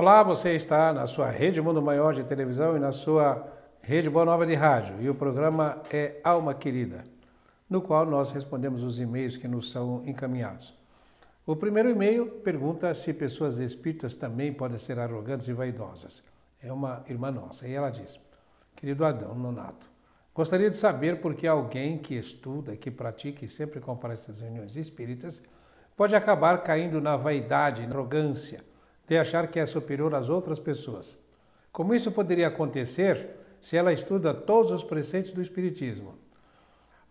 Olá, você está na sua rede Mundo Maior de televisão e na sua rede Boa Nova de rádio. E o programa é Alma Querida, no qual nós respondemos os e-mails que nos são encaminhados. O primeiro e-mail pergunta se pessoas espíritas também podem ser arrogantes e vaidosas. É uma irmã nossa. E ela diz: Querido Adão Nonato, gostaria de saber por que alguém que estuda, que pratica e sempre comparece às reuniões espíritas, pode acabar caindo na vaidade, na arrogância de achar que é superior às outras pessoas. Como isso poderia acontecer se ela estuda todos os preceitos do Espiritismo?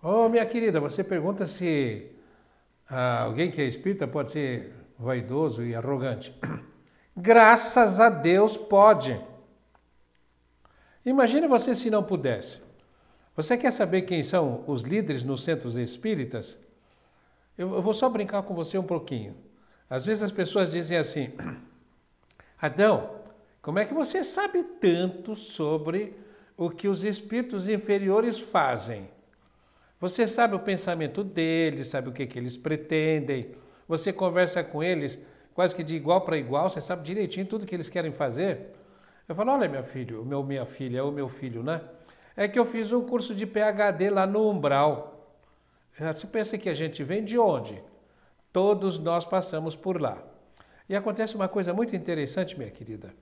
Oh, minha querida, você pergunta se ah, alguém que é espírita pode ser vaidoso e arrogante. Graças a Deus pode. Imagine você se não pudesse. Você quer saber quem são os líderes nos centros espíritas? Eu, eu vou só brincar com você um pouquinho. Às vezes as pessoas dizem assim: Adão, como é que você sabe tanto sobre o que os espíritos inferiores fazem? Você sabe o pensamento deles, sabe o que, que eles pretendem, você conversa com eles quase que de igual para igual, você sabe direitinho tudo que eles querem fazer. Eu falo, olha meu filho, meu, minha filha, ou meu filho, né? É que eu fiz um curso de PHD lá no Umbral. Você pensa que a gente vem de onde? Todos nós passamos por lá. E acontece uma coisa muito interessante, minha querida.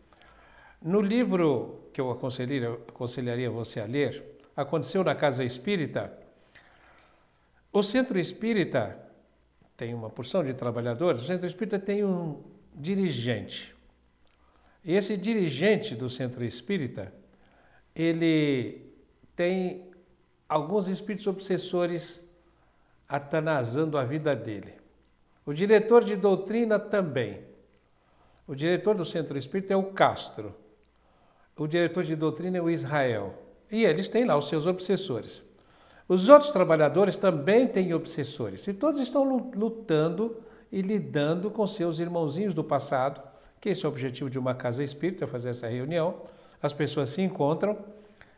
No livro que eu aconselharia, aconselharia você a ler, aconteceu na Casa Espírita. O Centro Espírita tem uma porção de trabalhadores, o Centro Espírita tem um dirigente. E esse dirigente do Centro Espírita, ele tem alguns espíritos obsessores atanazando a vida dele. O diretor de doutrina também. O diretor do Centro Espírita é o Castro. O diretor de doutrina é o Israel. E eles têm lá os seus obsessores. Os outros trabalhadores também têm obsessores. E todos estão lutando e lidando com seus irmãozinhos do passado, que esse é o objetivo de uma casa espírita, é fazer essa reunião. As pessoas se encontram,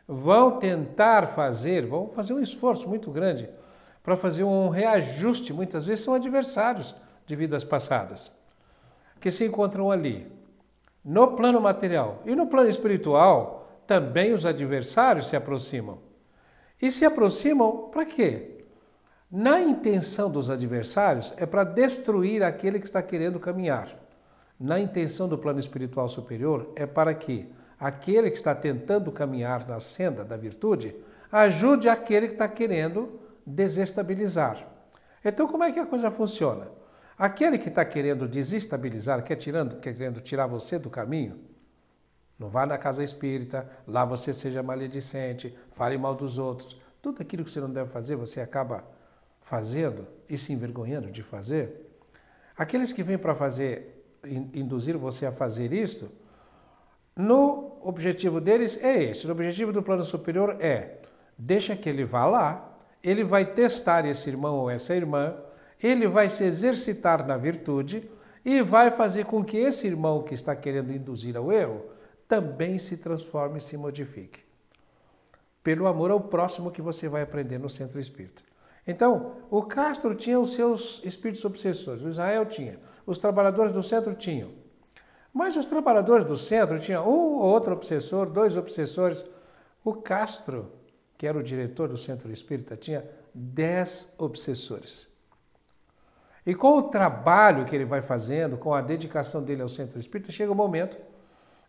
vão tentar fazer, vão fazer um esforço muito grande para fazer um reajuste. Muitas vezes são adversários de vidas passadas que se encontram ali. No plano material e no plano espiritual, também os adversários se aproximam. E se aproximam para quê? Na intenção dos adversários é para destruir aquele que está querendo caminhar. Na intenção do plano espiritual superior é para que aquele que está tentando caminhar na senda da virtude ajude aquele que está querendo desestabilizar. Então, como é que a coisa funciona? Aquele que está querendo desestabilizar, quer tirando, querendo tirar você do caminho, não vá na casa espírita, lá você seja maledicente, fale mal dos outros. Tudo aquilo que você não deve fazer, você acaba fazendo e se envergonhando de fazer. Aqueles que vêm para fazer, induzir você a fazer isto, no objetivo deles é esse. O objetivo do plano superior é deixa que ele vá lá, ele vai testar esse irmão ou essa irmã, ele vai se exercitar na virtude e vai fazer com que esse irmão que está querendo induzir ao erro também se transforme e se modifique. Pelo amor ao próximo que você vai aprender no centro espírita. Então, o Castro tinha os seus espíritos obsessores, o Israel tinha, os trabalhadores do centro tinham. Mas os trabalhadores do centro tinham um ou outro obsessor, dois obsessores. O Castro, que era o diretor do centro espírita, tinha dez obsessores. E com o trabalho que ele vai fazendo, com a dedicação dele ao centro espírita, chega o um momento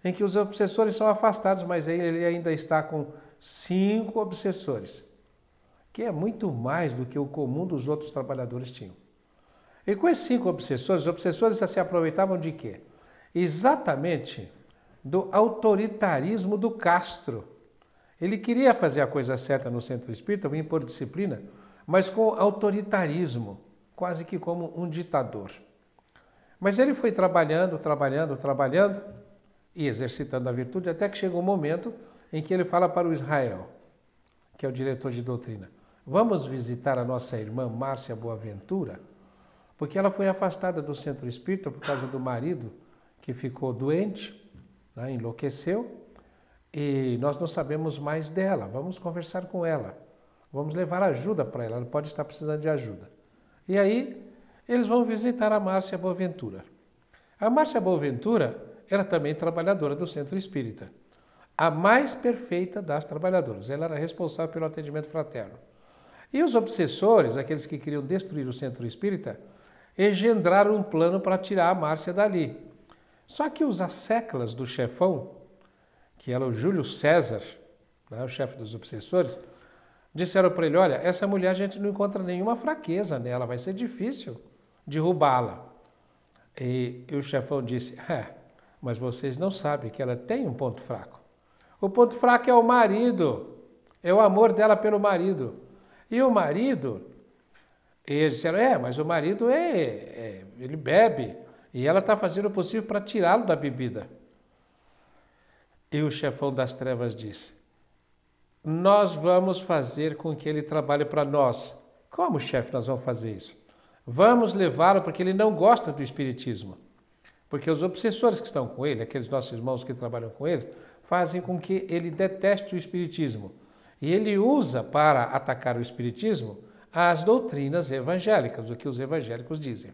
em que os obsessores são afastados, mas aí ele ainda está com cinco obsessores, que é muito mais do que o comum dos outros trabalhadores tinham. E com esses cinco obsessores, os obsessores se aproveitavam de quê? Exatamente do autoritarismo do Castro. Ele queria fazer a coisa certa no centro espírita, impor disciplina, mas com autoritarismo quase que como um ditador. Mas ele foi trabalhando, trabalhando, trabalhando e exercitando a virtude até que chega um momento em que ele fala para o Israel, que é o diretor de doutrina: Vamos visitar a nossa irmã Márcia Boaventura, porque ela foi afastada do centro espírita por causa do marido que ficou doente, né, enlouqueceu, e nós não sabemos mais dela. Vamos conversar com ela, vamos levar ajuda para ela, ela pode estar precisando de ajuda. E aí eles vão visitar a Márcia Boaventura. A Márcia Boaventura era também é trabalhadora do Centro Espírita, a mais perfeita das trabalhadoras. Ela era responsável pelo atendimento fraterno. E os obsessores, aqueles que queriam destruir o Centro Espírita, engendraram um plano para tirar a Márcia dali. Só que os asseclas do chefão, que era o Júlio César, né, o chefe dos obsessores, Disseram para ele: Olha, essa mulher a gente não encontra nenhuma fraqueza nela, vai ser difícil derrubá-la. E, e, o chefão disse: É, mas vocês não sabem que ela tem um ponto fraco. O ponto fraco é o marido, é o amor dela pelo marido. E o marido, e eles disseram: É, mas o marido é, é ele bebe, e ela está fazendo o possível para tirá-lo da bebida. E o chefão das trevas disse: nós vamos fazer com que ele trabalhe para nós. Como, chefe, nós vamos fazer isso? Vamos levá-lo porque ele não gosta do espiritismo. Porque os obsessores que estão com ele, aqueles nossos irmãos que trabalham com ele, fazem com que ele deteste o espiritismo. E ele usa para atacar o espiritismo as doutrinas evangélicas, o que os evangélicos dizem.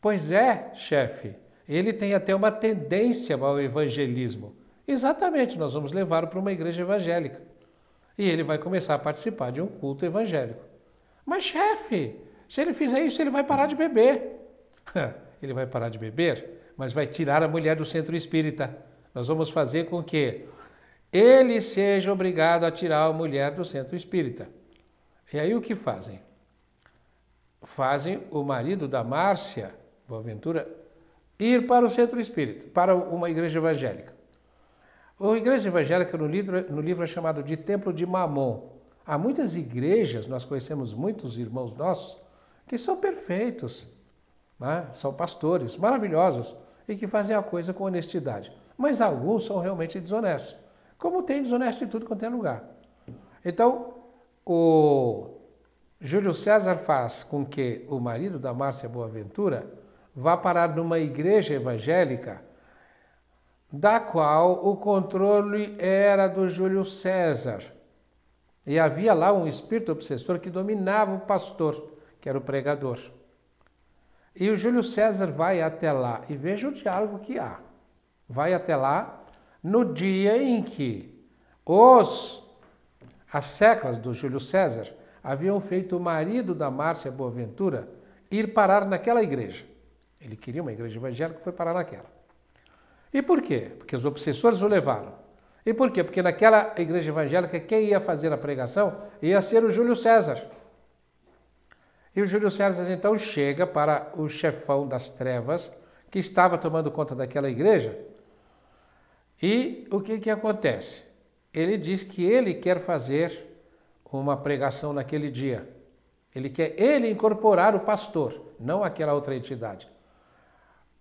Pois é, chefe, ele tem até uma tendência ao evangelismo. Exatamente, nós vamos levá-lo para uma igreja evangélica. E ele vai começar a participar de um culto evangélico. Mas, chefe, se ele fizer isso, ele vai parar de beber. ele vai parar de beber, mas vai tirar a mulher do centro espírita. Nós vamos fazer com que ele seja obrigado a tirar a mulher do centro espírita. E aí o que fazem? Fazem o marido da Márcia Boaventura ir para o centro espírita, para uma igreja evangélica. A igreja evangélica no livro, no livro é chamado de Templo de Mamon. Há muitas igrejas, nós conhecemos muitos irmãos nossos, que são perfeitos, né? são pastores maravilhosos e que fazem a coisa com honestidade. Mas alguns são realmente desonestos, como tem desonesto em tudo quanto é lugar. Então, o Júlio César faz com que o marido da Márcia Boaventura vá parar numa igreja evangélica da qual o controle era do Júlio César. E havia lá um espírito obsessor que dominava o pastor, que era o pregador. E o Júlio César vai até lá, e veja o diálogo que há. Vai até lá no dia em que os as seclas do Júlio César haviam feito o marido da Márcia Boaventura ir parar naquela igreja. Ele queria uma igreja evangélica, foi parar naquela. E por quê? Porque os obsessores o levaram. E por quê? Porque naquela igreja evangélica, quem ia fazer a pregação ia ser o Júlio César. E o Júlio César então chega para o chefão das trevas, que estava tomando conta daquela igreja. E o que, que acontece? Ele diz que ele quer fazer uma pregação naquele dia. Ele quer ele incorporar o pastor, não aquela outra entidade.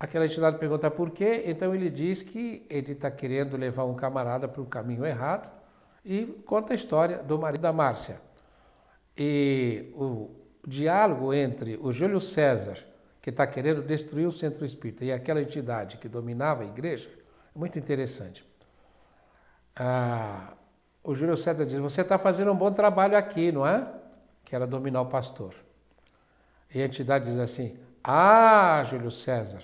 Aquela entidade pergunta por quê, então ele diz que ele está querendo levar um camarada para o caminho errado e conta a história do marido da Márcia. E o diálogo entre o Júlio César, que está querendo destruir o centro espírita, e aquela entidade que dominava a igreja, é muito interessante. Ah, o Júlio César diz: Você está fazendo um bom trabalho aqui, não é? Que era dominar o pastor. E a entidade diz assim: Ah, Júlio César,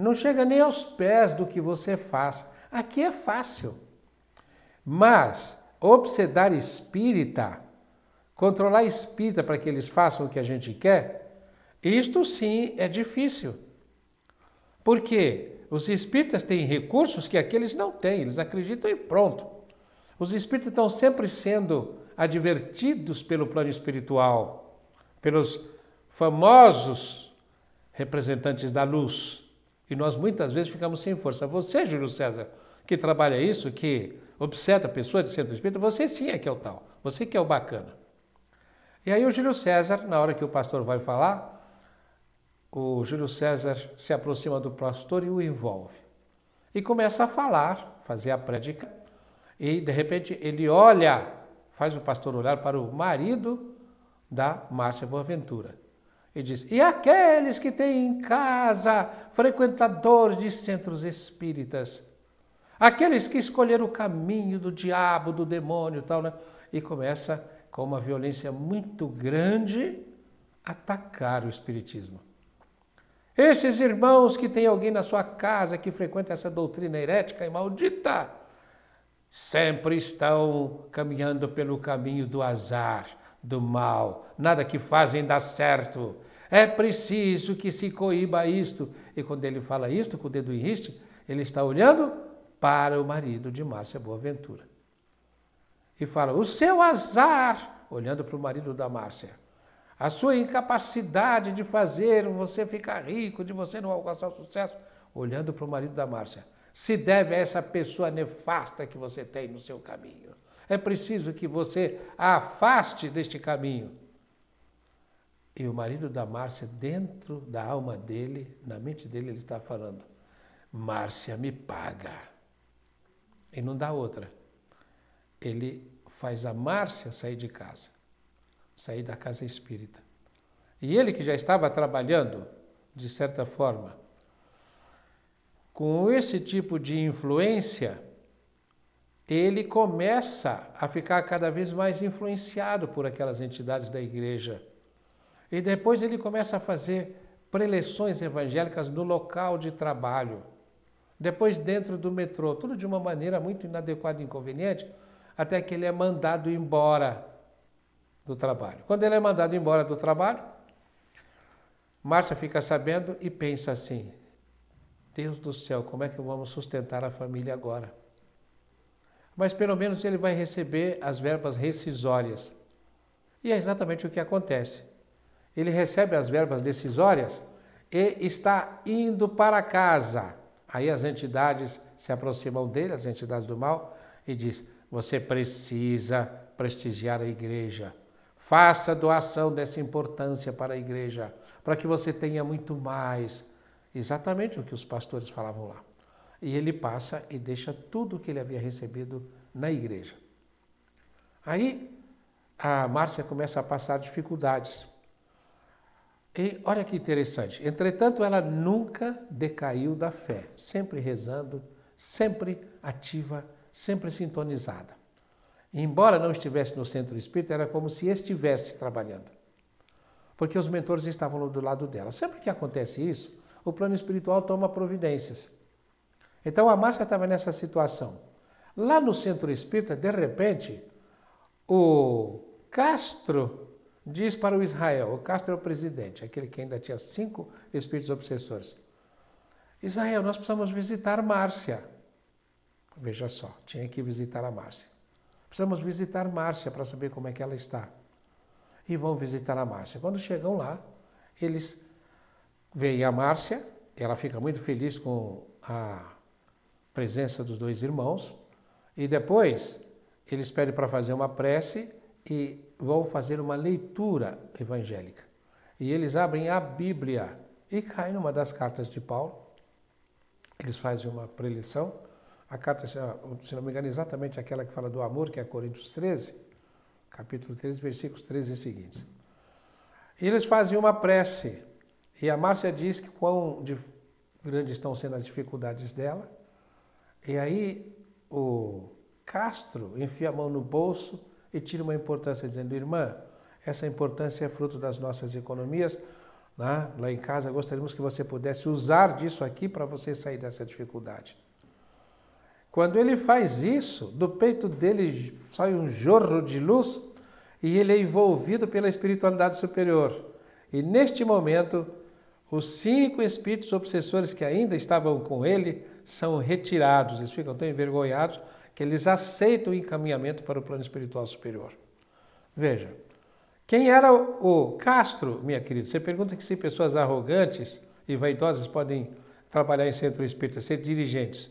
não chega nem aos pés do que você faz. Aqui é fácil. Mas obsedar espírita, controlar espírita para que eles façam o que a gente quer, isto sim é difícil. Porque os espíritas têm recursos que aqueles não têm, eles acreditam e pronto. Os espíritas estão sempre sendo advertidos pelo plano espiritual, pelos famosos representantes da luz e nós muitas vezes ficamos sem força. Você, Júlio César, que trabalha isso, que obseta pessoas de centro espírita, você sim é que é o tal, você que é o bacana. E aí o Júlio César, na hora que o pastor vai falar, o Júlio César se aproxima do pastor e o envolve. E começa a falar, fazer a prédica, e de repente ele olha, faz o pastor olhar para o marido da Márcia Boaventura. E diz: E aqueles que têm em casa frequentadores de centros espíritas, aqueles que escolheram o caminho do diabo, do demônio e tal, né? E começa com uma violência muito grande atacar o espiritismo. Esses irmãos que têm alguém na sua casa que frequenta essa doutrina herética e maldita, sempre estão caminhando pelo caminho do azar, do mal, nada que fazem dá certo. É preciso que se coíba isto. E quando ele fala isto, com o dedo em riste, ele está olhando para o marido de Márcia Boaventura. E fala: o seu azar, olhando para o marido da Márcia, a sua incapacidade de fazer você ficar rico, de você não alcançar o sucesso, olhando para o marido da Márcia, se deve a essa pessoa nefasta que você tem no seu caminho. É preciso que você a afaste deste caminho. E o marido da Márcia, dentro da alma dele, na mente dele, ele está falando: Márcia me paga. E não dá outra. Ele faz a Márcia sair de casa, sair da casa espírita. E ele que já estava trabalhando, de certa forma, com esse tipo de influência, ele começa a ficar cada vez mais influenciado por aquelas entidades da igreja. E depois ele começa a fazer preleções evangélicas no local de trabalho, depois dentro do metrô, tudo de uma maneira muito inadequada e inconveniente, até que ele é mandado embora do trabalho. Quando ele é mandado embora do trabalho, Márcia fica sabendo e pensa assim: Deus do céu, como é que vamos sustentar a família agora? mas pelo menos ele vai receber as verbas rescisórias. E é exatamente o que acontece. Ele recebe as verbas decisórias e está indo para casa. Aí as entidades se aproximam dele, as entidades do mal, e diz: Você precisa prestigiar a igreja. Faça doação dessa importância para a igreja, para que você tenha muito mais. Exatamente o que os pastores falavam lá. E ele passa e deixa tudo o que ele havia recebido na igreja. Aí a Márcia começa a passar dificuldades. E olha que interessante. Entretanto, ela nunca decaiu da fé, sempre rezando, sempre ativa, sempre sintonizada. E, embora não estivesse no centro espírita, era como se estivesse trabalhando. Porque os mentores estavam do lado dela. Sempre que acontece isso, o plano espiritual toma providências. Então a Márcia estava nessa situação. Lá no centro espírita, de repente, o Castro diz para o Israel, o Castro é o presidente, aquele que ainda tinha cinco espíritos obsessores. Israel, nós precisamos visitar Márcia. Veja só, tinha que visitar a Márcia. Precisamos visitar Márcia para saber como é que ela está. E vão visitar a Márcia. Quando chegam lá, eles veem a Márcia, ela fica muito feliz com a presença dos dois irmãos, e depois eles pedem para fazer uma prece e vão fazer uma leitura evangélica. E eles abrem a Bíblia e caem numa das cartas de Paulo. Eles fazem uma preleção. A carta, se não me engano, é exatamente aquela que fala do amor, que é Coríntios 13, capítulo 13, versículos 13 e seguintes. E eles fazem uma prece. E a Márcia diz que quão grandes estão sendo as dificuldades dela e aí o Castro enfia a mão no bolso e tira uma importância, dizendo: Irmã, essa importância é fruto das nossas economias. Né? Lá em casa gostaríamos que você pudesse usar disso aqui para você sair dessa dificuldade. Quando ele faz isso, do peito dele sai um jorro de luz e ele é envolvido pela espiritualidade superior. E neste momento, os cinco espíritos obsessores que ainda estavam com ele são retirados, eles ficam tão envergonhados que eles aceitam o encaminhamento para o plano espiritual superior. Veja, quem era o Castro, minha querida? Você pergunta que se pessoas arrogantes e vaidosas podem trabalhar em centro espírita, ser dirigentes.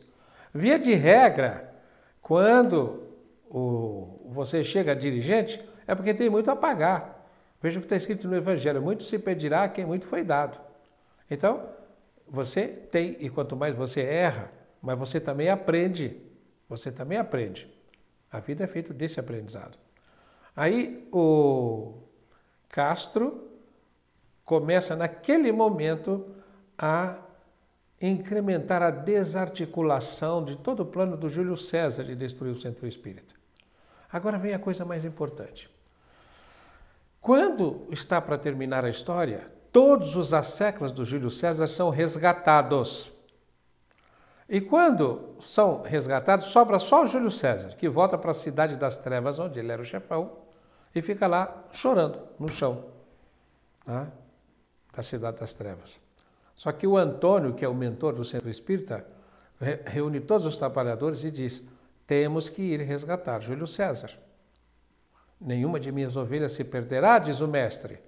Via de regra, quando o, você chega a dirigente, é porque tem muito a pagar. Veja o que está escrito no Evangelho: muito se pedirá a quem muito foi dado. Então, você tem, e quanto mais você erra, mas você também aprende. Você também aprende. A vida é feita desse aprendizado. Aí o Castro começa naquele momento a incrementar a desarticulação de todo o plano do Júlio César de destruir o centro espírita. Agora vem a coisa mais importante. Quando está para terminar a história, todos os asseclas do Júlio César são resgatados. E quando são resgatados, sobra só o Júlio César, que volta para a cidade das trevas, onde ele era o chefão, e fica lá chorando no chão né, da cidade das trevas. Só que o Antônio, que é o mentor do centro espírita, reúne todos os trabalhadores e diz: temos que ir resgatar Júlio César. Nenhuma de minhas ovelhas se perderá, diz o mestre.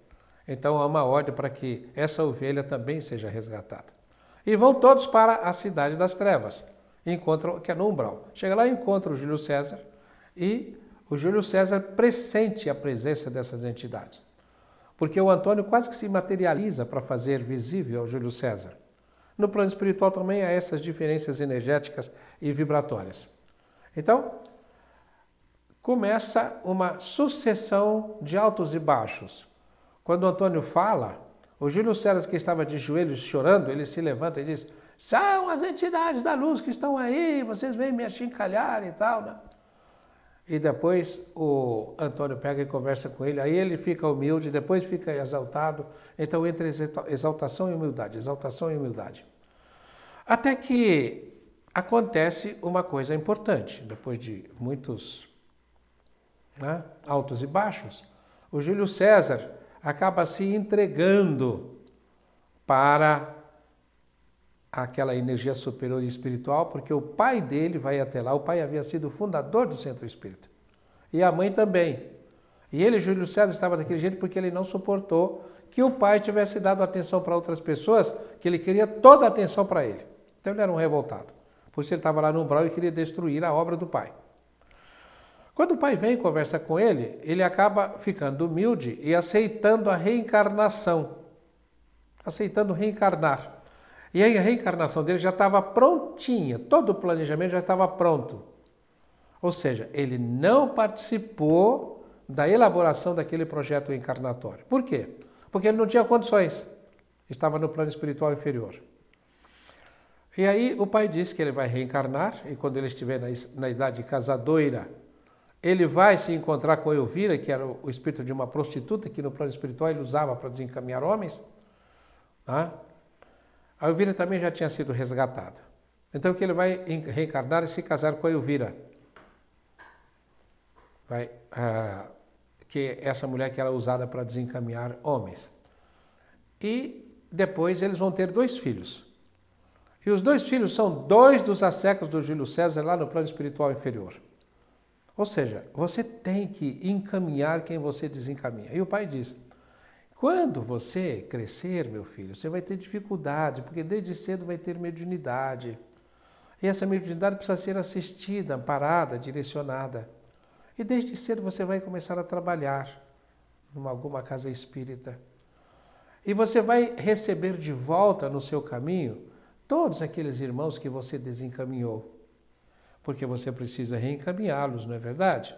Então há uma ordem para que essa ovelha também seja resgatada. E vão todos para a cidade das trevas, encontram, que é no umbral. Chega lá e encontra o Júlio César e o Júlio César pressente a presença dessas entidades. Porque o Antônio quase que se materializa para fazer visível ao Júlio César. No plano espiritual também há essas diferenças energéticas e vibratórias. Então, começa uma sucessão de altos e baixos quando Antônio fala, o Júlio César, que estava de joelhos chorando, ele se levanta e diz: São as entidades da luz que estão aí, vocês vêm me achincalhar e tal. Né? E depois o Antônio pega e conversa com ele, aí ele fica humilde, depois fica exaltado. Então, entre exaltação e humildade, exaltação e humildade. Até que acontece uma coisa importante, depois de muitos né, altos e baixos. O Júlio César acaba se entregando para aquela energia superior e espiritual, porque o pai dele vai até lá, o pai havia sido fundador do centro espírita. E a mãe também. E ele, Júlio César, estava daquele jeito porque ele não suportou que o pai tivesse dado atenção para outras pessoas, que ele queria toda a atenção para ele. Então ele era um revoltado. Por isso ele estava lá no umbral e queria destruir a obra do pai. Quando o pai vem e conversa com ele, ele acaba ficando humilde e aceitando a reencarnação. Aceitando reencarnar. E aí a reencarnação dele já estava prontinha, todo o planejamento já estava pronto. Ou seja, ele não participou da elaboração daquele projeto encarnatório. Por quê? Porque ele não tinha condições. Estava no plano espiritual inferior. E aí o pai diz que ele vai reencarnar e quando ele estiver na, na idade casadoira, ele vai se encontrar com Elvira, que era o espírito de uma prostituta, que no plano espiritual ele usava para desencaminhar homens. Né? A Elvira também já tinha sido resgatada. Então que ele vai reencarnar e se casar com a Elvira. Vai, ah, é, que essa mulher que era usada para desencaminhar homens. E depois eles vão ter dois filhos. E os dois filhos são dois dos assecos do Júlio César lá no plano espiritual inferior. Ou seja, você tem que encaminhar quem você desencaminha. E o pai diz: quando você crescer, meu filho, você vai ter dificuldade, porque desde cedo vai ter mediunidade. E essa mediunidade precisa ser assistida, amparada, direcionada. E desde cedo você vai começar a trabalhar numa alguma casa espírita. E você vai receber de volta no seu caminho todos aqueles irmãos que você desencaminhou porque você precisa reencaminhá-los, não é verdade?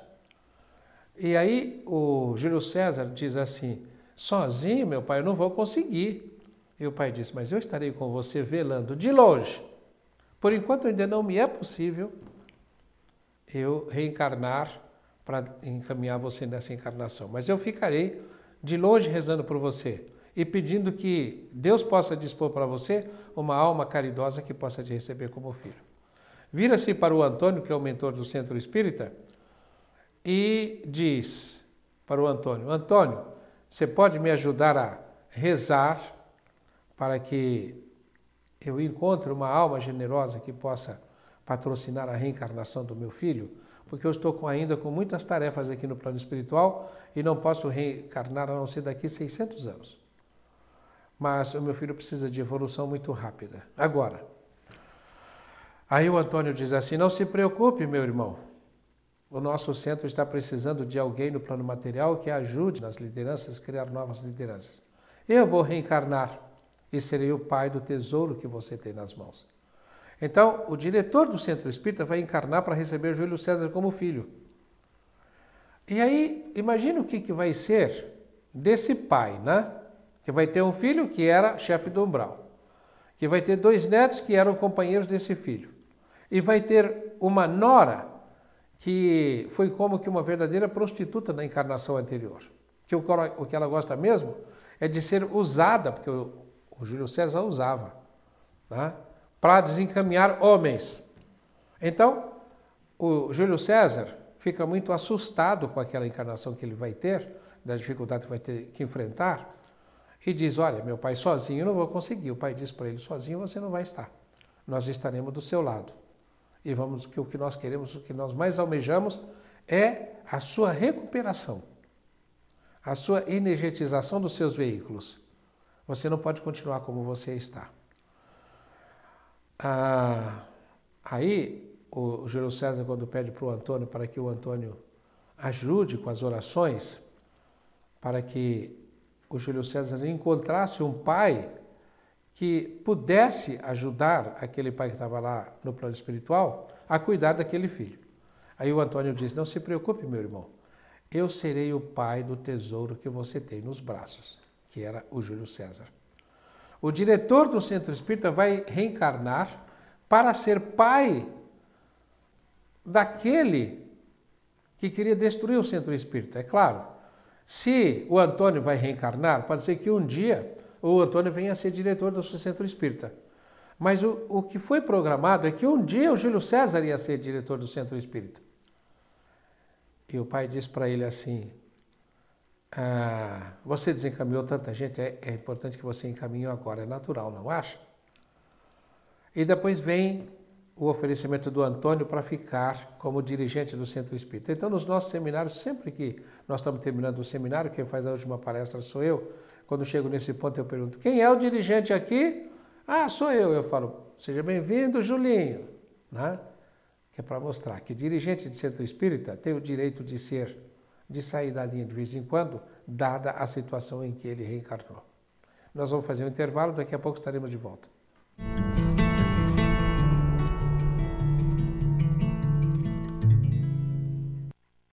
E aí o Júlio César diz assim: sozinho, meu pai, eu não vou conseguir. E o pai diz: Mas eu estarei com você velando de longe. Por enquanto ainda não me é possível eu reencarnar para encaminhar você nessa encarnação, mas eu ficarei de longe rezando por você e pedindo que Deus possa dispor para você uma alma caridosa que possa te receber como filho vira-se para o Antônio, que é o mentor do Centro Espírita, e diz para o Antônio: Antônio, você pode me ajudar a rezar para que eu encontre uma alma generosa que possa patrocinar a reencarnação do meu filho? Porque eu estou ainda com muitas tarefas aqui no plano espiritual e não posso reencarnar a não ser daqui 600 anos. Mas o meu filho precisa de evolução muito rápida. Agora, Aí o Antônio diz assim: Não se preocupe, meu irmão. O nosso centro está precisando de alguém no plano material que ajude nas lideranças, criar novas lideranças. Eu vou reencarnar e serei o pai do tesouro que você tem nas mãos. Então, o diretor do centro espírita vai encarnar para receber Júlio César como filho. E aí, imagina o que, que vai ser desse pai, né? Que vai ter um filho que era chefe do umbral, que vai ter dois netos que eram companheiros desse filho e vai ter uma nora que foi como que uma verdadeira prostituta na encarnação anterior. Que o que ela gosta mesmo é de ser usada, porque o, Júlio César usava, né? para desencaminhar homens. Então, o Júlio César fica muito assustado com aquela encarnação que ele vai ter, da dificuldade que vai ter que enfrentar, e diz: Olha, meu pai sozinho eu não vou conseguir. O pai diz para ele: Sozinho você não vai estar. Nós estaremos do seu lado. E vamos que o que nós queremos, o que nós mais almejamos é a sua recuperação, a sua energetização dos seus veículos. Você não pode continuar como você está. Ah, aí o Júlio César, quando pede para o Antônio, para que o Antônio ajude com as orações, para que o Júlio César encontrasse um pai que pudesse ajudar aquele pai que estava lá no plano espiritual a cuidar daquele filho. Aí o Antônio disse: Não se preocupe, meu irmão, eu serei o pai do tesouro que você tem nos braços, que era o Júlio César. O diretor do centro espírita vai reencarnar para ser pai daquele que queria destruir o centro espírita, é claro. Se o Antônio vai reencarnar, pode ser que um dia o Antônio venha a ser diretor do Centro Espírita. Mas o, o que foi programado é que um dia o Júlio César ia ser diretor do Centro Espírita. E o pai disse para ele assim: ah, Você desencaminhou tanta gente, é, é importante que você encaminhe agora, é natural, não acha? E depois vem o oferecimento do Antônio para ficar como dirigente do Centro Espírita. Então, nos nossos seminários, sempre que nós estamos terminando o seminário, quem faz a última palestra sou eu, quando chego nesse ponto, eu pergunto: quem é o dirigente aqui? Ah, sou eu. Eu falo: seja bem-vindo, Julinho. Né? Que é para mostrar que dirigente de centro espírita tem o direito de ser, de sair da linha de vez em quando, dada a situação em que ele reencarnou. Nós vamos fazer um intervalo, daqui a pouco estaremos de volta.